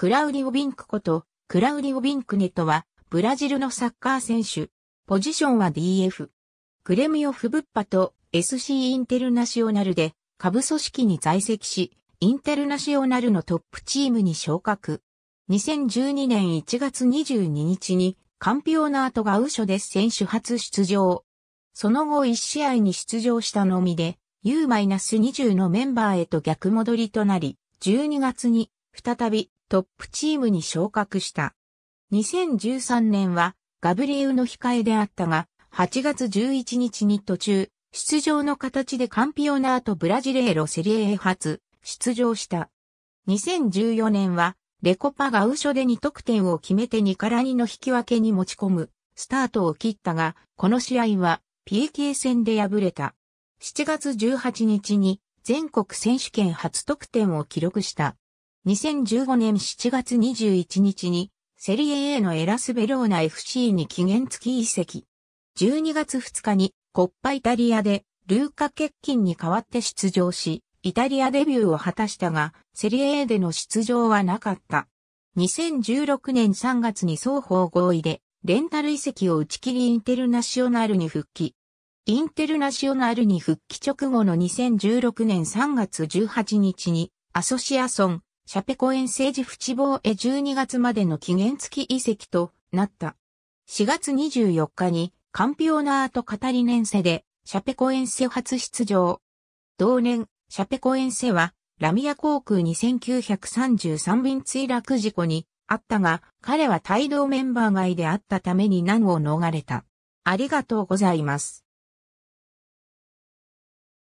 クラウディオ・ビンクこと、クラウディオ・ビンクネトは、ブラジルのサッカー選手。ポジションは DF。グレミオ・フブッパと SC インテルナショナルで、下部組織に在籍し、インテルナショナルのトップチームに昇格。2012年1月22日に、カンピオナートがウショで選手初出場。その後1試合に出場したのみで、U-20 のメンバーへと逆戻りとなり、12月に再びトップチームに昇格した。2013年はガブリエウの控えであったが、8月11日に途中、出場の形でカンピオナートブラジレーロセリエへ初出場した。2014年はレコパがウショで2得点を決めて2から2の引き分けに持ち込むスタートを切ったが、この試合は PK 戦で敗れた。7月18日に全国選手権初得点を記録した。2015年7月21日にセリエ A のエラスベローナ FC に期限付き移籍。12月2日にコッパイタリアでルーカ・欠勤に代わって出場し、イタリアデビューを果たしたが、セリエ A での出場はなかった。2016年3月に双方合意で、レンタル移籍を打ち切りインテルナショナルに復帰。インテルナショナルに復帰直後の2016年3月18日に、アソシアソン、シャペコ遠征時淵防へ12月までの期限付き遺跡となった。4月24日にカンピオナートカタリネンセでシャペコ遠征初出場。同年、シャペコ遠征はラミア航空2 9 3 3便墜落事故にあったが、彼は帯同メンバー外であったために難を逃れた。ありがとうございます。